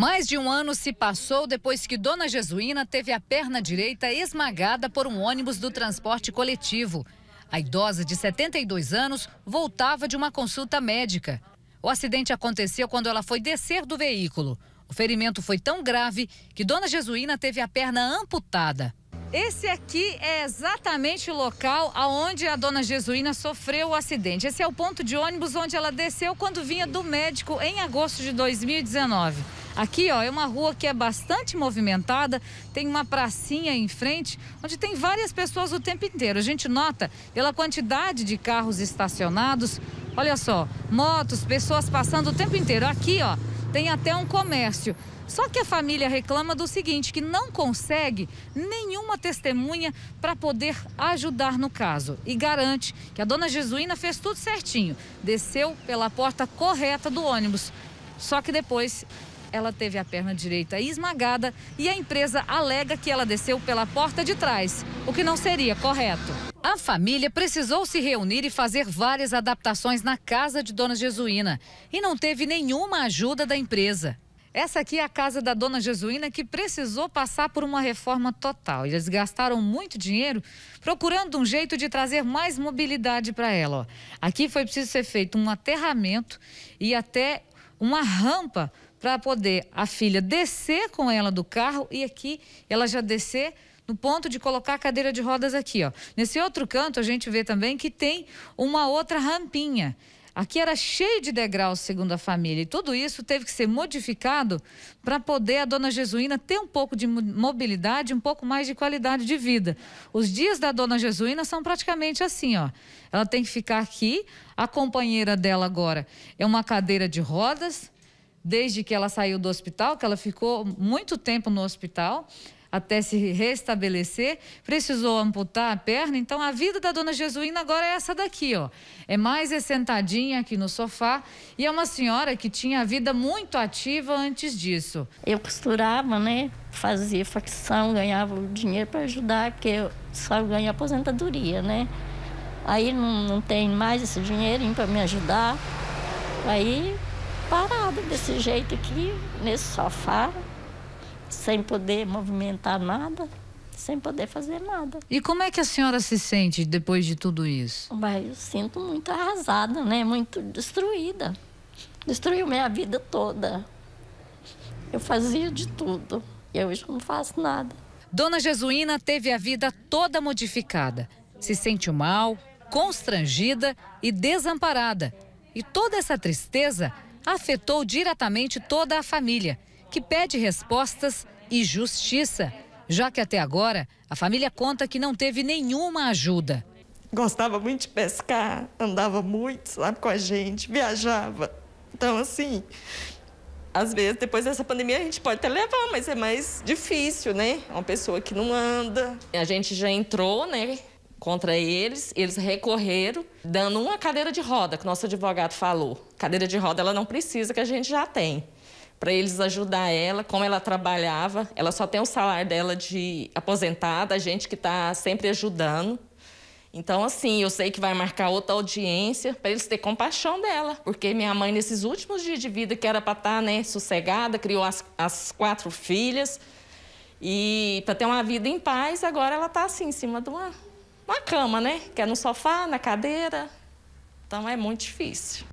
Mais de um ano se passou depois que Dona Jesuína teve a perna direita esmagada por um ônibus do transporte coletivo. A idosa de 72 anos voltava de uma consulta médica. O acidente aconteceu quando ela foi descer do veículo. O ferimento foi tão grave que Dona Jesuína teve a perna amputada. Esse aqui é exatamente o local aonde a dona Jesuína sofreu o acidente. Esse é o ponto de ônibus onde ela desceu quando vinha do médico em agosto de 2019. Aqui, ó, é uma rua que é bastante movimentada, tem uma pracinha em frente, onde tem várias pessoas o tempo inteiro. A gente nota pela quantidade de carros estacionados, olha só, motos, pessoas passando o tempo inteiro. Aqui, ó, tem até um comércio. Só que a família reclama do seguinte, que não consegue nenhuma testemunha para poder ajudar no caso. E garante que a dona Jesuína fez tudo certinho. Desceu pela porta correta do ônibus. Só que depois ela teve a perna direita esmagada e a empresa alega que ela desceu pela porta de trás, o que não seria correto. A família precisou se reunir e fazer várias adaptações na casa de Dona Jesuína e não teve nenhuma ajuda da empresa. Essa aqui é a casa da dona Jesuína que precisou passar por uma reforma total. Eles gastaram muito dinheiro procurando um jeito de trazer mais mobilidade para ela. Ó. Aqui foi preciso ser feito um aterramento e até uma rampa para poder a filha descer com ela do carro e aqui ela já descer no ponto de colocar a cadeira de rodas aqui, ó. Nesse outro canto a gente vê também que tem uma outra rampinha. Aqui era cheio de degraus, segundo a família, e tudo isso teve que ser modificado para poder a dona Jesuína ter um pouco de mobilidade, um pouco mais de qualidade de vida. Os dias da dona Jesuína são praticamente assim, ó. Ela tem que ficar aqui, a companheira dela agora é uma cadeira de rodas, desde que ela saiu do hospital, que ela ficou muito tempo no hospital até se restabelecer, precisou amputar a perna. Então a vida da dona Jesuína agora é essa daqui, ó. É mais é sentadinha aqui no sofá e é uma senhora que tinha a vida muito ativa antes disso. Eu costurava, né? Fazia facção, ganhava dinheiro para ajudar, porque eu só ganho aposentadoria, né? Aí não, não tem mais esse dinheirinho para me ajudar. Aí sentada desse jeito aqui, nesse sofá, sem poder movimentar nada, sem poder fazer nada. E como é que a senhora se sente depois de tudo isso? Mas eu sinto muito arrasada, né? Muito destruída. Destruiu minha vida toda. Eu fazia de tudo e hoje não faço nada. Dona Jesuína teve a vida toda modificada. Se sentiu mal, constrangida e desamparada. E toda essa tristeza afetou diretamente toda a família, que pede respostas e justiça, já que até agora a família conta que não teve nenhuma ajuda. Gostava muito de pescar, andava muito, sabe, com a gente, viajava. Então, assim, às vezes, depois dessa pandemia, a gente pode até levar, mas é mais difícil, né? Uma pessoa que não anda. A gente já entrou, né? contra eles, eles recorreram, dando uma cadeira de roda, que o nosso advogado falou. Cadeira de roda ela não precisa, que a gente já tem. Para eles ajudar ela, como ela trabalhava, ela só tem o salário dela de aposentada, a gente que está sempre ajudando. Então, assim, eu sei que vai marcar outra audiência para eles ter compaixão dela. Porque minha mãe, nesses últimos dias de vida, que era para estar tá, né, sossegada, criou as, as quatro filhas. E para ter uma vida em paz, agora ela está assim, em cima de uma, na cama, né? Que é no sofá, na cadeira. Então é muito difícil.